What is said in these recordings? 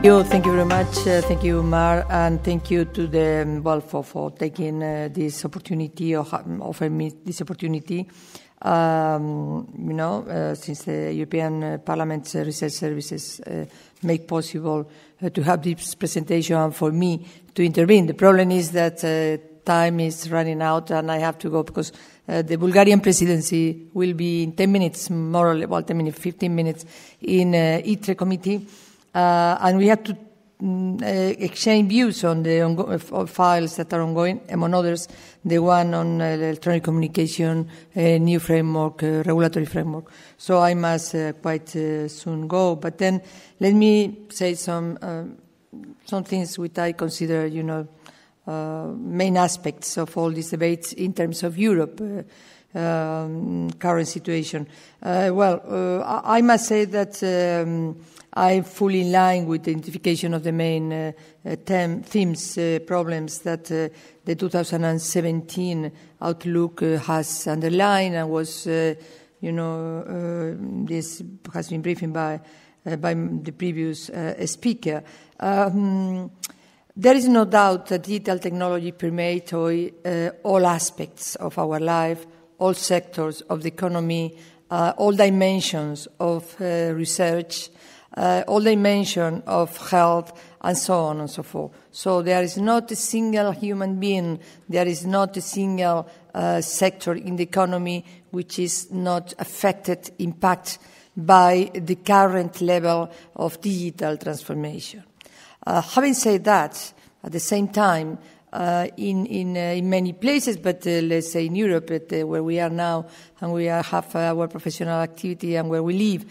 Thank you, thank you very much. Uh, thank you, Mar, and thank you to the well um, for, for taking uh, this opportunity or um, offering me this opportunity. Um, you know, uh, since the European uh, Parliament's uh, research services uh, make possible to have this presentation and for me to intervene. The problem is that time is running out, and I have to go because uh, the Bulgarian presidency will be in 10 minutes, more or less, well, 10 minutes, 15 minutes in uh, ITRE committee. Uh, and we had to mm, uh, exchange views on the uh, files that are ongoing, among others, the one on electronic communication, new framework, regulatory framework. So I must quite soon go. But then let me say some some things which I consider, you know, uh, main aspects of all these debates in terms of Europe. Uh, um, current situation. Uh, well, uh, I must say that um, I'm fully in line with the identification of the main uh, themes, problems that the 2017 outlook has underlined and was, you know, this has been briefed by by the previous uh, speaker. Um, there is no doubt that digital technology permeates uh, all aspects of our life, all sectors of the economy, uh, all dimensions of uh, research, uh, all dimensions of health, and so on and so forth. So there is not a single human being, there is not a single uh, sector in the economy which is not affected, impacted by the current level of digital transformation. Uh, having said that, at the same time, uh, in in, uh, in many places, but uh, let's say in Europe, uh, where we are now and we are, have our professional activity and where we live,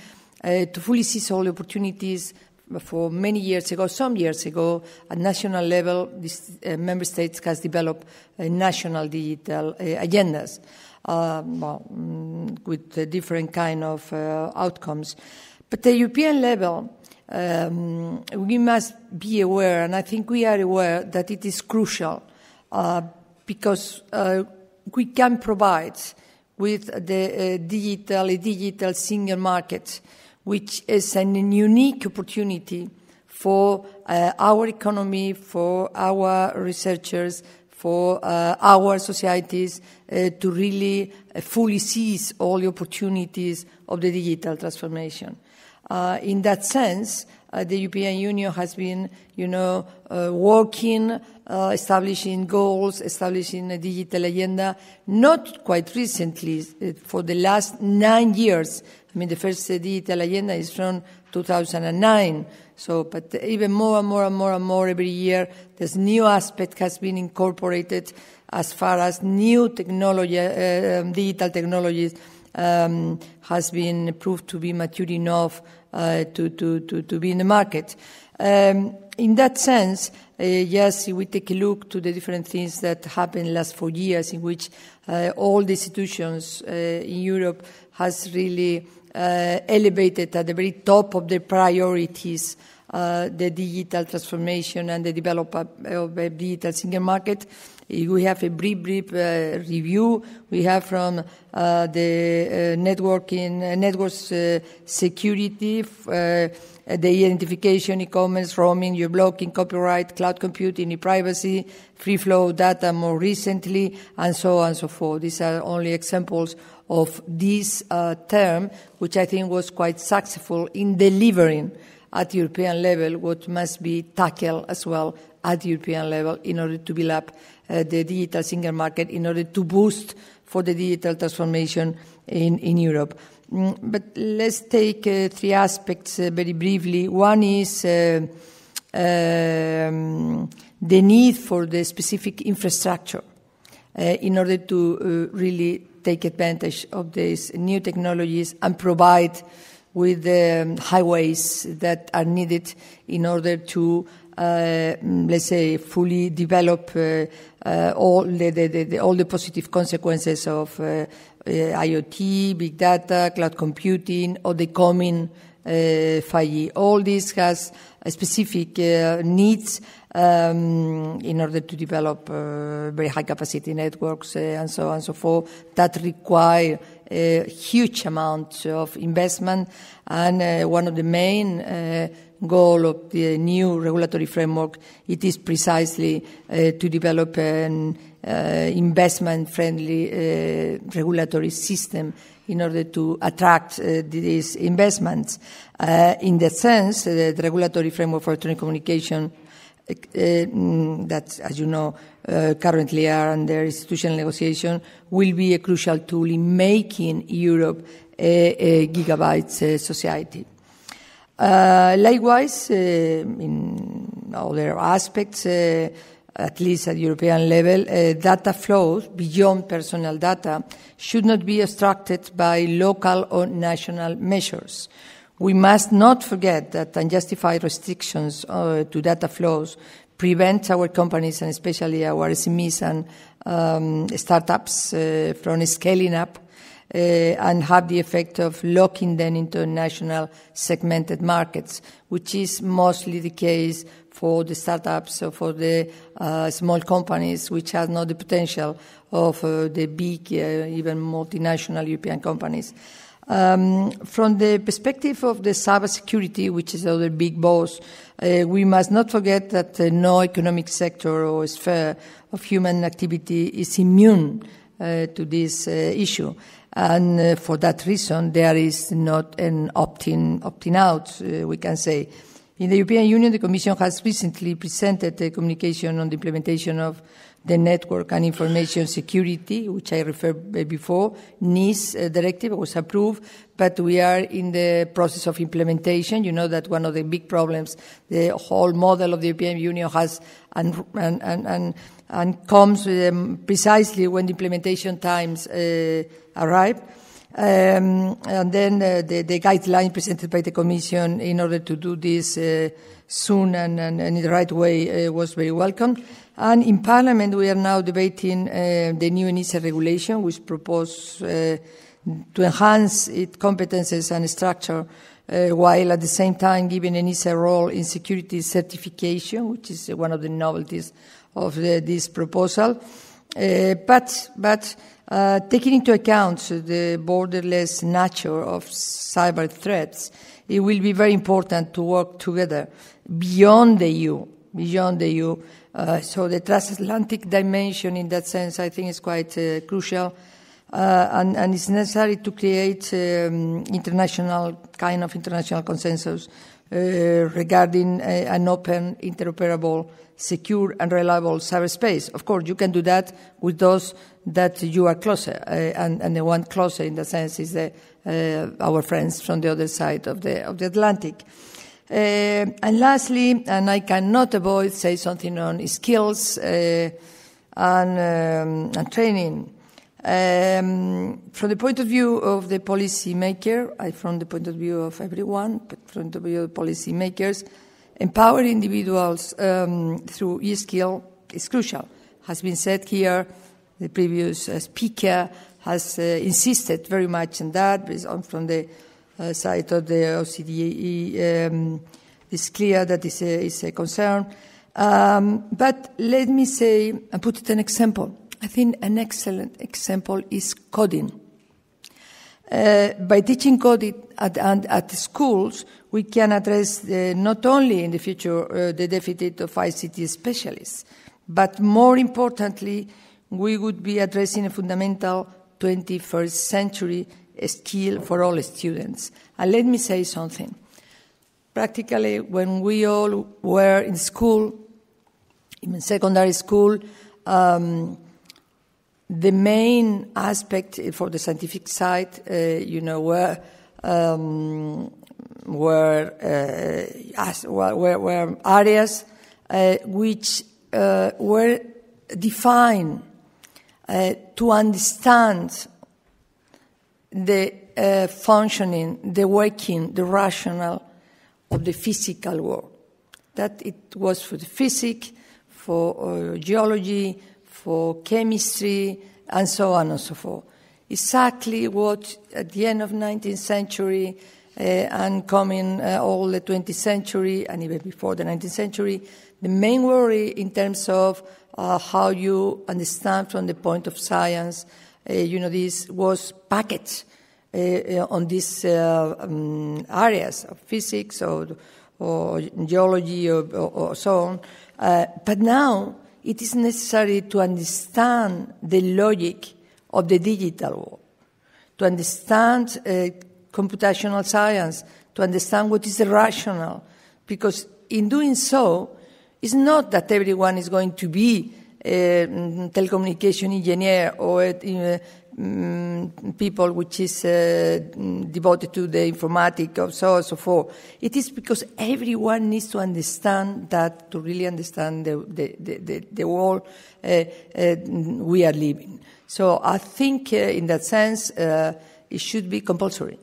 uh, to fully seize all the opportunities for many years ago, some years ago, at national level, this, uh, member states has developed national digital agendas well, mm, with different kind of outcomes. But the European level, um, we must be aware, and I think we are aware that it is crucial uh, because uh, we can provide with the uh, digital, digital single market, which is a unique opportunity for uh, our economy, for our researchers, for uh, our societies uh, to really fully seize all the opportunities of the digital transformation. Uh, in that sense, uh, the European Union has been, you know, uh, working, uh, establishing goals, establishing a digital agenda, not quite recently, uh, for the last nine years. I mean, the first uh, digital agenda is from 2009. So, but even more and more and more and more every year, this new aspect has been incorporated as far as new technology, um, digital technologies um, has been proved to be mature enough uh, to, to, to, to, be in the market. Um, in that sense, uh, yes, if we take a look to the different things that happened last four years in which uh, all the institutions uh, in Europe has really uh, elevated at the very top of their priorities uh, the digital transformation and the development of a digital single market, we have a brief, brief uh, review. We have from uh, the uh, networking, uh, networks uh, security, uh, the identification, e-commerce, roaming, your blocking, copyright, cloud computing, e-privacy, free flow data more recently, and so on and so forth. These are only examples of this term, which I think was quite successful in delivering at European level what must be tackled as well at European level in order to build up uh, the digital single market, in order to boost for the digital transformation in, in Europe. Mm, but let's take uh, three aspects uh, very briefly. One is uh, um, the need for the specific infrastructure uh, in order to uh, really take advantage of these new technologies and provide with the um, highways that are needed in order to uh, let's say, fully develop uh, uh, all the, the, the, all the positive consequences of IoT, big data, cloud computing, or the coming 5G. All this has specific needs um, in order to develop uh, very high capacity networks uh, and so on and so forth that require a huge amount of investment. And uh, one of the main goal of the new regulatory framework, it is precisely uh, to develop an uh, investment-friendly uh, regulatory system in order to attract uh, these investments. Uh, in that sense, uh, the regulatory framework for electronic communication mm, that, as you know, currently are under institutional negotiation, will be a crucial tool in making Europe a, a gigabytes society. Uh, likewise, uh, in other aspects, uh, at least at European level, data flows beyond personal data should not be obstructed by local or national measures. We must not forget that unjustified restrictions uh, to data flows prevent our companies and especially our SMEs and um, startups uh, from scaling up uh, and have the effect of locking them into national segmented markets, which is mostly the case for the startups or for the uh, small companies which have not the potential of uh, the big, uh, even multinational European companies. Um, from the perspective of the cybersecurity, which is our big boss, uh, we must not forget that uh, no economic sector or sphere of human activity is immune uh, to this uh, issue. And uh, for that reason, there is not an opt-in, opt-in-out, uh, we can say. In the European Union, the Commission has recently presented a communication on the implementation of the network and information security, which I referred uh, before. NIS uh, directive was approved, but we are in the process of implementation. You know that one of the big problems, the whole model of the European Union has and, and, and, and, comes um, precisely when the implementation times uh, arrive. Um, and then uh, the, the, guideline presented by the Commission in order to do this uh, soon and, and, and, in the right way uh, was very welcome. And in Parliament, we are now debating uh, the new ENISA regulation, which proposes uh, to enhance its competences and structure, uh, while at the same time giving ENISA a role in security certification, which is one of the novelties of the, uh, this proposal. Uh, but but uh, taking into account the borderless nature of cyber threats, it will be very important to work together beyond the EU beyond the EU. Uh, so the transatlantic dimension in that sense, I think, is quite uh, crucial. Uh, and, and, it's necessary to create um, international kind of international consensus uh, regarding a, an open, interoperable, secure, and reliable cyberspace. Of course, you can do that with those that you are closer, uh, and, and, the one closer in the sense is the, uh, our friends from the other side of the of the Atlantic. Uh, and lastly, and I cannot avoid say something on skills uh, and, um, and training. Um, from the point of view of the policymaker, I, from the point of view of everyone, but from the view of policymakers, empowering individuals um, through e-skill is crucial. Has been said here. The previous uh, speaker has uh, insisted very much on that, based on from the uh, side of the OCDE. Um, it's clear that it's a, it's a concern. Um, but let me say, and put it an example. I think an excellent example is coding. Uh, by teaching coding at, at, schools, we can address the, not only in the future uh, the deficit of ICT specialists, but more importantly, we would be addressing a fundamental 21st century skill for all students. And let me say something. Practically, when we all were in school, in secondary school, um, the main aspect for the scientific side, uh, you know, were um, were, uh, were, were areas uh, which uh, were defined uh, to understand the uh, functioning, the working, the rational of the physical world. That it was for the physics, for uh, geology, for chemistry, and so on and so forth. Exactly what at the end of 19th century uh, and coming uh, all the 20th century and even before the 19th century, the main worry in terms of uh, how you understand from the point of science, uh, you know, this was packaged uh, uh on these uh, um, areas of physics or, or geology or, or, or so on. Uh, but now it is necessary to understand the logic of the digital world, to understand computational science, to understand what is rational, because in doing so, it's not that everyone is going to be a mm, telecommunication engineer or a, uh, a, mm, people which is uh, mm, devoted to the informatic or so on so forth. It is because everyone needs to understand that to really understand the, the, the, the, the world uh, uh, we are living. So I think uh, in that sense uh, it should be compulsory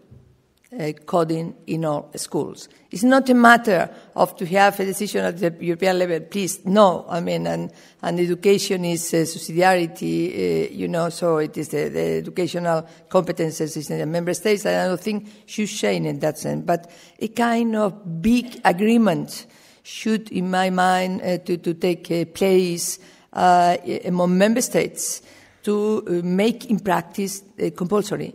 uh, coding in all schools. It's not a matter of to have a decision at the European level, please. No, I mean, and, and education is uh, subsidiarity, uh, you know, so it is the, the, educational competences is in the member states, I don't think should change in that sense. But a kind of big agreement should, in my mind, uh, to, to take uh, place uh, among member states to make in practice compulsory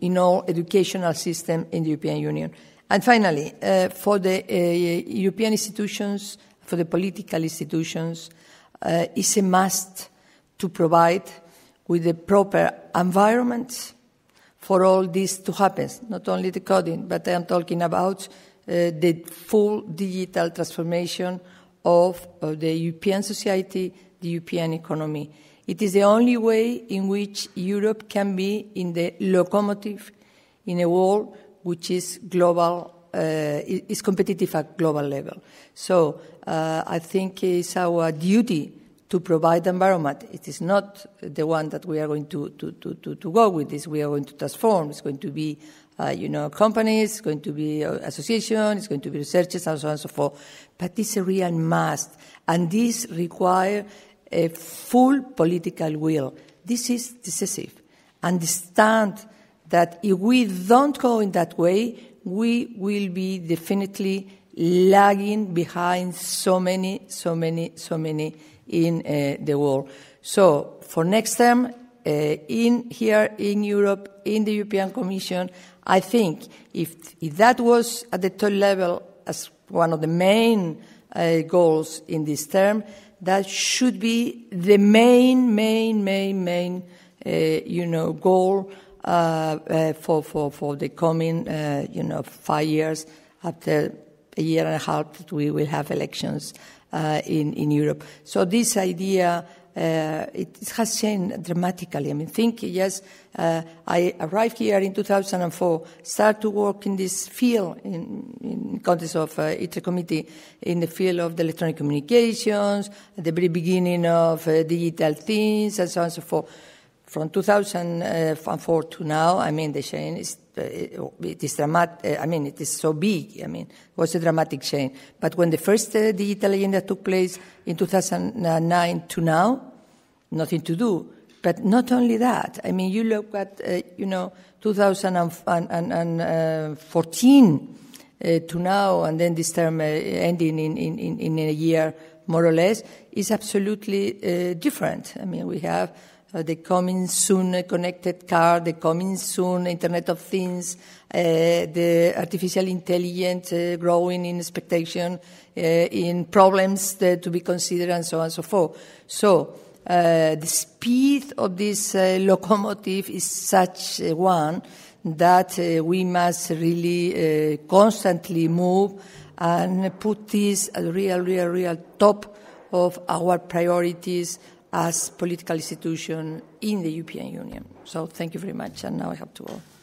in all educational system in the European Union. And finally, uh, for the uh, European institutions, for the political institutions, uh, it's a must to provide with the proper environment for all this to happen, not only the coding, but I am talking about uh, the full digital transformation of, of the European society the European economy. It is the only way in which Europe can be in the locomotive in a world which is global, uh, is competitive at global level. So uh, I think it's our duty to provide environment. It is not the one that we are going to, to, to, to, go with this. We are going to transform. It's going to be uh, you know, companies, it's going to be uh, associations. it's going to be researchers, and so on and so forth. But it's a real must. And this requires a full political will. This is decisive. Understand that if we don't go in that way, we will be definitely lagging behind so many, so many, so many in uh, the world. So for next term, uh, in here in Europe, in the European Commission, I think if, if that was at the top level as one of the main uh, goals in this term, that should be the main, main, main, main, uh, you know, goal uh, uh for, for, for the coming, uh, you know, five years after a year and a half we will have elections uh, in, in Europe. So this idea uh, it, has changed dramatically. I mean, think, yes, uh, I arrived here in 2004, started to work in this field, in, in context of uh, ITRE committee, in the field of the electronic communications, at the very beginning of uh, digital things, and so on and so forth. From 2004 uh, to now, I mean, the change is Eh, it is dramatic. Eh, I mean, it is so big. I mean, it was a dramatic change. But when the first eh, digital agenda took place in 2009 to now, nothing to do. But not only that. I mean, you look at you know 2014 to now, and then this term ending in, in, in a year more or less, is absolutely different. I mean, we have uh, the coming soon connected car, the coming soon Internet of Things, uh, the artificial intelligence uh, growing in expectation, uh, in problems to be considered, and so on and so forth. So uh, the speed of this uh, locomotive is such one that we must really constantly move and put this at real, real, real top of our priorities as political institution in the European Union. So thank you very much, and now I have to go.